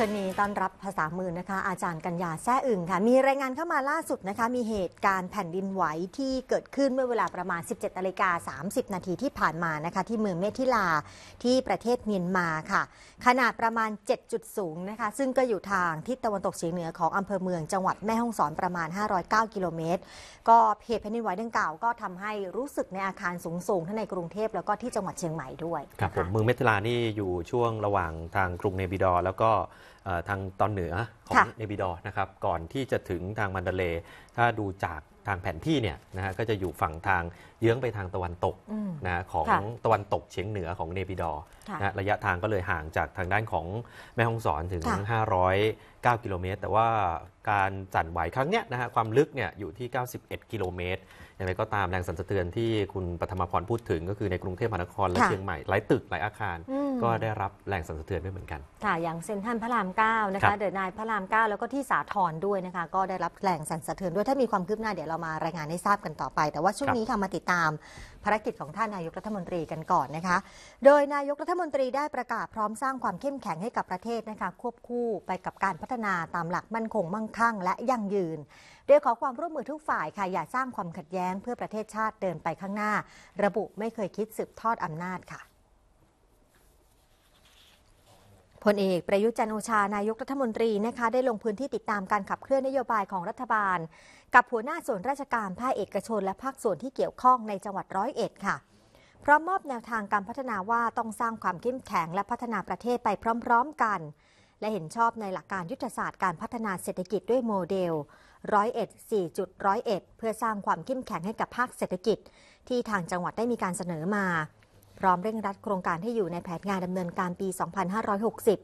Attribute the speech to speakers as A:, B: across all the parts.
A: ชนีต้อนรับภาษามือนะคะอาจารย์กัญญาแซ่อึ่งค่ะ มีรายงานเข้ามาล่าสุดนะคะมีเหตุการณ์แผ่นดินไหวที่เกิดขึ้นเมื่อเวลาประมาณ 17นาฬิกา 30 นาทีที่ผ่านมานะคะที่เมืองเมธิลาที่ประเทศเมียนมาค่ะ ขนาดประมาณ7จุดสูงนะคะซึ่งก็อยู่ทางทิศตะวันตกเฉียงเหนือของอำเภอเมืองจังหวัดแม่ฮ่องสอนประมาณ 509 กิโลเมตรก็เหตุแผ่นดินไหวดังกล่าว ก็ทำให้รู้สึกในอาคารสูงสูงทั้งในกรุงเทพแล้วก็ที่จังหวัดเชียงใหม่ด้วย
B: ครับผมเมืองเมธิลานี่อยู่ช่วงระหว่างทางกรุงเนบิดอ แล้วก็ทางตอนเหนือของเนบิดอนะครับ ก่อนที่จะถึงทางมันดาเล ถ้าดูจากทางแผนที่เนี่ยนะฮะก็จะอยู่ฝั่งทางเยื้องไปทางตะวันตกนะของตะวันตกเฉียงเหนือของเนปิดอร์นะระยะทางก็เลยห่างจากทางด้านของแม่ฮ่องสอนถึง509กิโลเมตรแต่ว่าการสั่นไหวครั้งเนี้ยนะฮะความลึกเนี่ยอยู่ที่ 91 กิโลเมตรอย่างไรก็ตามแรงสั่นสะเทือนที่คุณปฐมพรพูดถึงก็คือในกรุงเทพมหานครและเชียงใหม่ หลายตึกหลายอาคาร ก็ได้รับแรงสั่นสะเทือนด้วยเหมือนกัน
A: ค่ะอย่างเซนทรัลพระราม9นะคคะเดินนายพระราม9แล้วก็ที่สาทรด้วยนะคะก็ได้รับแรงสั่นสะเทือนด้วยถ้ามีความคืบหน้าเดี๋ยวเรามารายงานให้ทราบกันต่อไป แต่ว่าช่วงนี้ค่ะมาติดตามภารกิจของท่านนายกรัฐมนตรีกันก่อนนะคะ โดยนายกรัฐมนตรีได้ประกาศพร้อมสร้างความเข้มแข็งให้กับประเทศนะคะควบคู่ไปกับการพัฒนาตามหลักมั่นคงมั่งคั่งและยั่งยืน โดยขอความร่วมมือทุกฝ่ายค่ะอย่าสร้างความขัดแย้งเพื่อประเทศชาติเดินไปข้างหน้า ระบุไม่เคยคิดสืบทอดอำนาจค่ะพลเอกประยุจันโอชา นายกรัฐมนตรีนะคะได้ลงพื้นที่ติดตามการขับเคลื่อนนโยบายของรัฐบาล กับหัวหน้าส่วนราชการภาคเอกชน และภาคส่วนที่เกี่ยวข้องในจังหวัดร้อยเอ็ดค่ะ พร้อมมอบแนวทางการพัฒนาว่าต้องสร้างความเข้มแข็งและพัฒนาประเทศไปพร้อมๆกัน และเห็นชอบในหลักการยุทธศาสตร์การพัฒนาเศรษฐกิจด้วยโมเดลร้อยเอ็ดสี่จุดร้อยเอ็ดเพื่อสร้างความเข้มแข็งให้กับภาคเศรษฐกิจ ที่ทางจังหวัดได้มีการเสนอมาร้อมเร่งรัดโครงการที่อยู่ในแผนงานดำเนินการปี 2560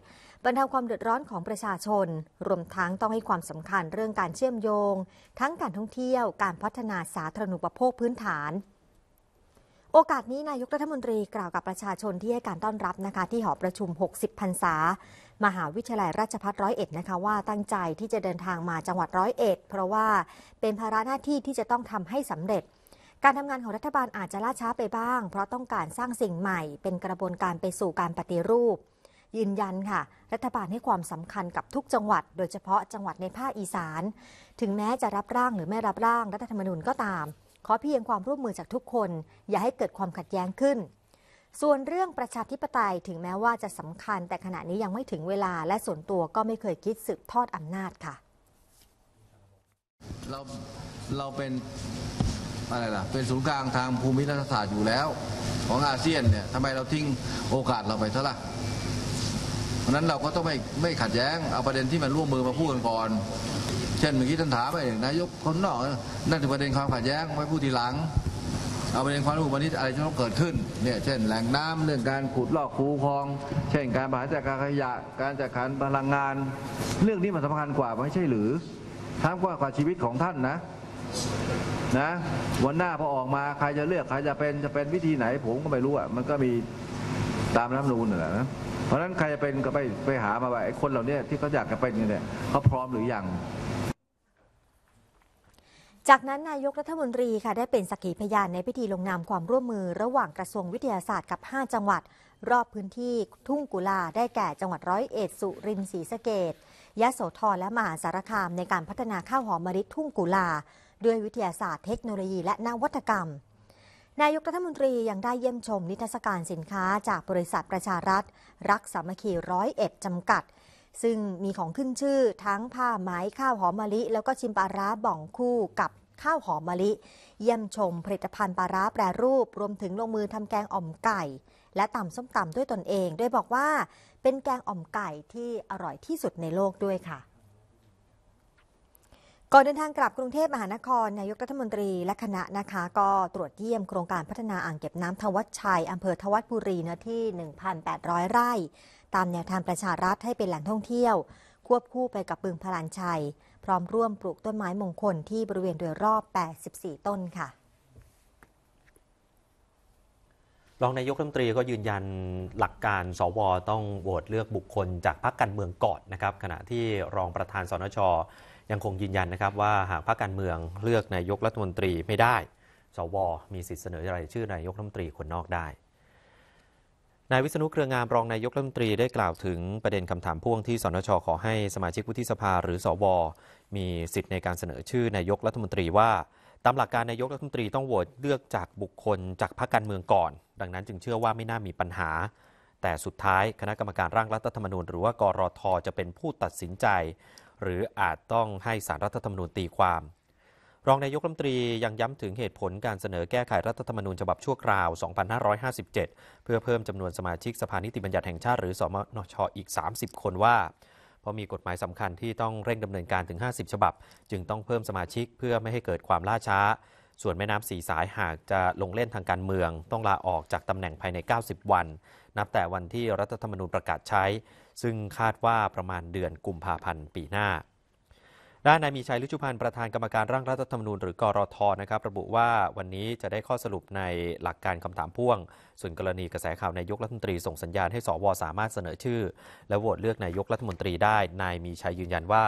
A: บรรเทาความเดือดร้อนของประชาชน รวมทั้งต้องให้ความสำคัญเรื่องการเชื่อมโยง ทั้งการท่องเที่ยวการพัฒนาสาธารณูปโภคพื้นฐาน โอกาสนี้นายกรัฐมนตรีกล่าวกับประชาชนที่ให้การต้อนรับนะคะที่หอประชุม 60 พรรษามหาวิทยาลัยราชภัฏร้อยเอ็ดนะคะว่าตั้งใจที่จะเดินทางมาจังหวัดร้อยเอ็ดเพราะว่าเป็นภาระหน้าที่ที่จะต้องทำให้สำเร็จการทำงานของรัฐบาลอาจจะล่าช้าไปบ้าง เพราะต้องการสร้างสิ่งใหม่ เป็นกระบวนการไปสู่การปฏิรูป ยืนยันค่ะ รัฐบาลให้ความสำคัญกับทุกจังหวัด โดยเฉพาะจังหวัดในภาคอีสาน ถึงแม้จะรับร่างหรือไม่รับร่าง รัฐธรรมนูญก็ตาม ขอเพียงความร่วมมือจากทุกคน อย่าให้เกิดความขัดแย้งขึ้น ส่วนเรื่องประชาธิปไตยถึงแม้ว่าจะสำคัญ แต่ขณะนี้ยังไม่ถึงเวลาและส่วนตัวก็ไม่เคยคิดสืบทอดอำนาจค่ะ
B: เราเราเป็นอะไรล่ะเป็นศูนย์กลางทางภูมิรัฐศาสตร์อยู่แล้วของอาเซียนเนี่ยทำไมเราทิ้งโอกาสเราไปซะล่ะ เพราะนั้นเราก็ต้องไม่ไม่ขัดแย้ง เอาประเด็นที่มันร่วมมือมาพูดกันก่อน เช่นเมื่อกี้ท่านถามไปนายกคนนอก นั่นคือประเด็นความขัดแย้งไว้พูดทีหลัง เอาประเด็นความรู้วันนี้อะไรจะต้องเกิดขึ้นเนี่ย เช่นแหล่งน้ำเรื่องการขุดลอกคูคลอง เช่นการบริหารจัดการขยะการจัดการพลังงาน เรื่องนี้มันสำคัญกว่าไม่ใช่หรือ ทั้งกว่าชีวิตของท่านนะนะวันหน้าพอออกมาใครจะเลือกใครจะเป็นจะเป็นวิธีไหนผมก็ไม่รู้อ่ะมันก็มีตามรัฐมนูลนั่นแหละนะเพราะฉะนั้นใครจะเป็นก็ไปไปหามาว่าไอ้คนเหล่านี้ที่เขาอยากจะเป็นเนี่ยเขาพร้อมหรือยัง
A: จากนั้นนายกรัฐมนตรีค่ะได้เป็นสักขีพยานในพิธีลงนามความร่วมมือ ระหว่างกระทรวงวิทยาศาสตร์กับ 5 จังหวัด รอบพื้นที่ทุ่งกุลาได้แก่จังหวัดร้อยเอ็ดสุรินทร์ศรีสะเกดยะโสธรและมหาสารคาม ในการพัฒนาข้าวหอมมะลิทุ่งกุลาด้วยวิทยาศาสตร์เทคโนโลยีและนวัตกรรม นายกรัฐมนตรียังได้เยี่ยมชมนิทรรศการสินค้า จากบริษัทประชารัฐ รักสามัคคีร้อยเอ็ดจำกัด ซึ่งมีของขึ้นชื่อทั้งผ้าไหมข้าวหอมมะลิ แล้วก็ชิมปลาร้าบ่องคู่กับข้าวหอมมะลิ เยี่ยมชมผลิตภัณฑ์ปลาร้าแปรรูป รวมถึงลงมือทำแกงอ่อมไก่ และตำส้มตำด้วยตนเองโดยบอกว่า เป็นแกงอ่อมไก่ที่อร่อยที่สุดในโลกด้วยค่ะก่อนเดินทางกลับกรุงเทพมหานครนายกรัฐมนตรีและคณะนะคะ ก็ตรวจเยี่ยมโครงการพัฒนาอ่างเก็บน้ำทวัดชัยอำเภอทวัดบุรีเนื้อที่ 1,800 ไร่ ตามแนวทางประชารัฐให้เป็นแหล่งท่องเที่ยว ควบคู่ไปกับบึงพลานชัย พร้อมร่วมปลูกต้นไม้มงคลที่บริเวณโดยรอบ 84 ต้นค่ะ
B: รองนายกรัฐมนตรีก็ยืนยันหลักการสวต้องโหวตเลือกบุคคลจากพรรคการเมืองก่อนนะครับขณะที่รองประธานสนชยังคงยืนยันนะครับว่าหากพรรคการเมืองเลือกนายกรัฐมนตรีไม่ได้ สว มีสิทธิเสนอรายชื่อนายกรัฐมนตรีคนนอกได้ นายวิษณุเครืองามรองนายกรัฐมนตรีได้กล่าวถึงประเด็นคำถามพ่วงที่สนชขอให้สมาชิกวุฒิสภาหรือสวมีสิทธิ์ในการเสนอชื่อนายกรัฐมนตรี ว่าตามหลักการนายกรัฐมนตรี ต้องโหวตเลือกจากบุคคลจากพรรคการเมืองก่อน ดังนั้นจึงเชื่อว่าไม่น่ามีปัญหา แต่สุดท้ายคณะกรรมการร่างรัฐธรรมนูญ หรือว่ากรทจะเป็นผู้ตัดสินใจหรืออาจต้องให้สารรัฐธรรมนูญตีความ รองนายกรัฐมนตรียังย้ำถึงเหตุผลการเสนอแก้ไขรัฐธรรมนูญ ฉบับชั่วคราว 2557 เพื่อเพิ่มจำนวนสมาชิกสภานิติบัญญัติแห่งชาติหรือสมนชอีก 30 คนว่า เพราะมีกฎหมายสำคัญที่ต้องเร่งดำเนินการถึง 50 ฉบับ จึงต้องเพิ่มสมาชิกเพื่อไม่ให้เกิดความล่าช้า ส่วนแม่น้ำสีสายหากจะลงเล่นทางการเมือง ต้องลาออกจากตำแหน่งภายใน 90 วันนับแต่วันที่รัฐธรรมนูญประกาศใช้ ซึ่งคาดว่าประมาณเดือนกุมภาพันธ์ปีหน้าด้านนายมีชัยลิชุพันธ์ประธานกรรมการร่างรัฐธรรมนูญหรือกรทนะครับ ระบุว่าวันนี้จะได้ข้อสรุปในหลักการคำถามพ่วง ส่วนกรณีกระแสข่าวนายกรัฐมนตรีส่งสัญญาณให้สว สามารถเสนอชื่อ และโหวตเลือกนายกรัฐมนตรีได้นายมีชัยยืนยันว่า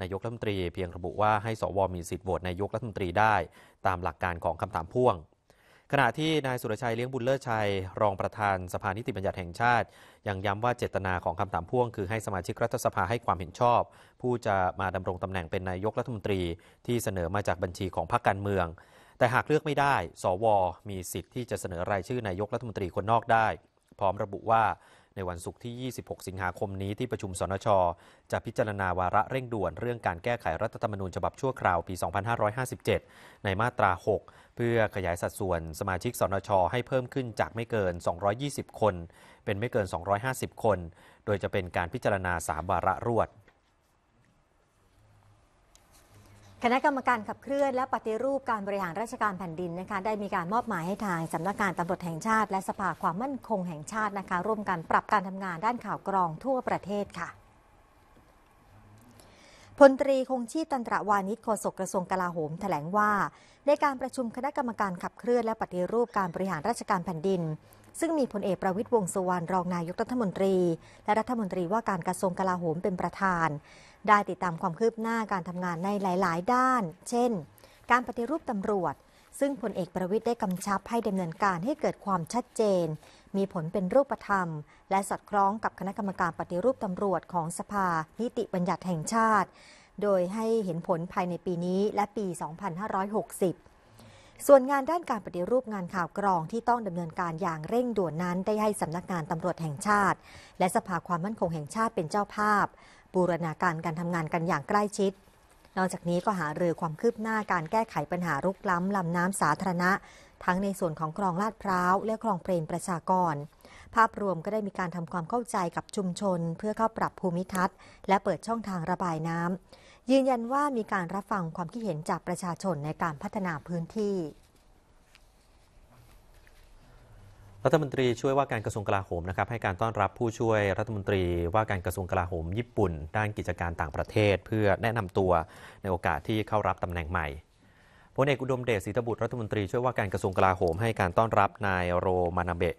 B: นายกรัฐมนตรีเพียงระบุว่าให้สวมีสิทธิ์โหวตนายกรัฐมนตรีได้ ตามหลักการของคำถามพ่วงขณะที่นายสุรชัยเลี้ยงบุญเลิศชัย รองประธานสภานิติบัญญัติแห่งชาติ ยังย้ำว่าเจตนาของคำถามพ่วง คือให้สมาชิกรัฐสภาให้ความเห็นชอบ ผู้จะมาดำรงตำแหน่งเป็นนายกรัฐมนตรีที่เสนอมาจากบัญชีของพรรคการเมือง แต่หากเลือกไม่ได้ สว มีสิทธิ์ที่จะเสนอรายชื่อนายกรัฐมนตรีคนนอกได้ พร้อมระบุว่าในวันศุกร์ที่ 26 สิงหาคมนี้ที่ประชุมสนช จะพิจารณาวาระเร่งด่วนเรื่องการแก้ไขรัฐธรรมนูญฉบับชั่วคราว ปี 2557 ในมาตรา 6 เพื่อขยายสัดส่วนสมาชิกสนช ให้เพิ่มขึ้นจากไม่เกิน 220 คน เป็นไม่เกิน 250 คน โดยจะเป็นการพิจารณา3วาระรวด
A: คณะกรรมการขับเคลื่อน และปฏิรูปการบริหารราชการแผ่นดินนะคะได้มีการมอบหมายให้ทางสำนักงานตำรวจแห่งชาติ และสภาความมั่นคงแห่งชาตินะคะร่วมกันปรับการทำงานด้านข่าวกรองทั่วประเทศค่ะพลตรีคงชีพตันตระวานิชโฆษกกระทรวงกลาโหมถแถลงว่า ในการประชุมคณะกรรมการขับเคลื่อน และปฏิรูปการบริหารราชการแผ่นดิน ซึ่งมีพลเอกประวิทย์วงสุวรรณรองนายกรัฐมนตรี และรัฐมนตรีว่าการกระทรวงกลาโหมเป็นประธานได้ติดตามความคืบหน้าการทำงานในหลายๆ ด้าน เช่น การปฏิรูปตำรวจ ซึ่งพลเอกประวิทย์ได้กำชับให้ดำเนินการให้เกิดความชัดเจน มีผลเป็นรูปธรรม และสอดคล้องกับคณะ กรรมการปฏิรูปตำรวจของสภานิติบัญญัติแห่งชาติ โดยให้เห็นผลภายในปีนี้และปี 2560 ส่วนงานด้านการปฏิรูปงานข่าวกรองที่ต้องดำเนินการอย่างเร่งด่วนนั้นได้ให้สำนักงานตำรวจแห่งชาติ และสภาความมั่นคงแห่งชาติเป็นเจ้าภาพบูรณาการการทำงานกันอย่างใกล้ชิด นอกจากนี้ก็หารือความคืบหน้าการแก้ไขปัญหารุกล้ำลำน้ำสาธารณะทั้งในส่วนของคลองลาดพร้าวและคลองเปรมประชากร ภาพรวมก็ได้มีการทำความเข้าใจกับชุมชน เพื่อเข้าปรับภูมิทัศน์และเปิดช่องทางระบายน้ำยืนยันว่ามีการรับฟังความคิดเห็นจากประชาชนในการพัฒนาพื้นที่
B: รัฐมนตรีช่วยว่าการกระทรวงกลาโหมนะครับให้การต้อนรับผู้ช่วยรัฐมนตรีว่าการกระทรวงกลาโหมญี่ปุ่น ด้านกิจการต่างประเทศ เพื่อแนะนำตัวในโอกาสที่เข้ารับตำแหน่งใหม่พลเอกอุดมเดชศรีตบุตร รัฐมนตรีช่วยว่าการกระทรวงกลาโหมให้การต้อนรับนายโรมานาเบะ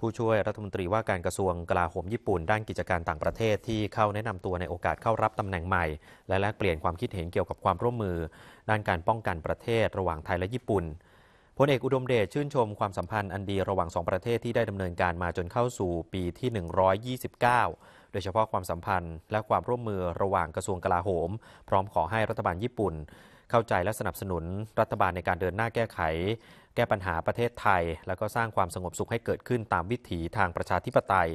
B: ผู้ช่วยรัฐมนตรีว่าการกระทรวงกลาโหมญี่ปุ่น ด้านกิจการต่างประเทศ ที่เข้าแนะนำตัวในโอกาสเข้ารับตำแหน่งใหม่และแลกเปลี่ยนความคิดเห็นเกี่ยวกับความร่วมมือ ด้านการป้องกันประเทศระหว่างไทยและญี่ปุ่นพลเอกอุดมเดช ชื่นชมความสัมพันธ์อันดีระหว่างสองประเทศที่ได้ดำเนินการมาจนเข้าสู่ปีที่ 129 โดยเฉพาะความสัมพันธ์และความร่วมมือระหว่างกระทรวงกลาโหม พร้อมขอให้รัฐบาลญี่ปุ่นเข้าใจและสนับสนุน รัฐบาลในการเดินหน้าแก้ไข แก้ปัญหาประเทศไทย และก็สร้างความสงบสุขให้เกิดขึ้นตามวิถีทางประชาธิปไตย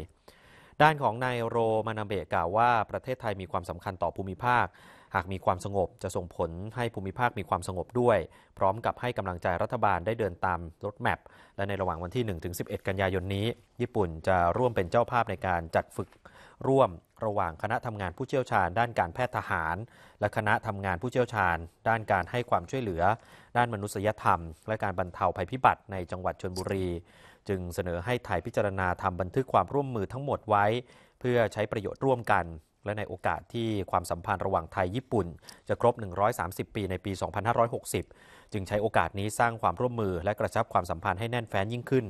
B: ด้านของนายโรมานาเบะกล่าวว่าประเทศไทยมีความสำคัญต่อภูมิภาคหากมีความสงบจะส่งผลให้ภูมิภาคมีความสงบด้วย พร้อมกับให้กำลังใจรัฐบาลได้เดินตามรถแมพและในระหว่างวันที่ 1-11 กันยายนนี้ ญี่ปุ่นจะร่วมเป็นเจ้าภาพในการจัดฝึกร่วม ระหว่างคณะทำงานผู้เชี่ยวชาญด้านการแพทย์ทหาร และคณะทำงานผู้เชี่ยวชาญด้านการให้ความช่วยเหลือ ด้านมนุษยธรรมและการบรรเทาภัยพิบัติในจังหวัดชนบุรี จึงเสนอให้ไทยพิจารณาทำบันทึกความร่วมมือทั้งหมดไว้ เพื่อใช้ประโยชน์ร่วมกันและในโอกาสที่ความสัมพันธ์ระหว่างไทยญี่ปุ่น จะครบ 130 ปีในปี 2560 จึงใช้โอกาสนี้สร้างความร่วมมือและกระชับความสัมพันธ์ให้แน่นแฟ้นยิ่งขึ้น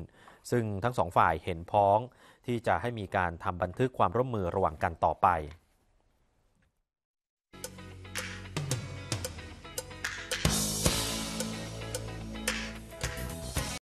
B: ซึ่งทั้งสองฝ่ายเห็นพ้อง ที่จะให้มีการทำบันทึกความร่วมมือระหว่างกันต่อไป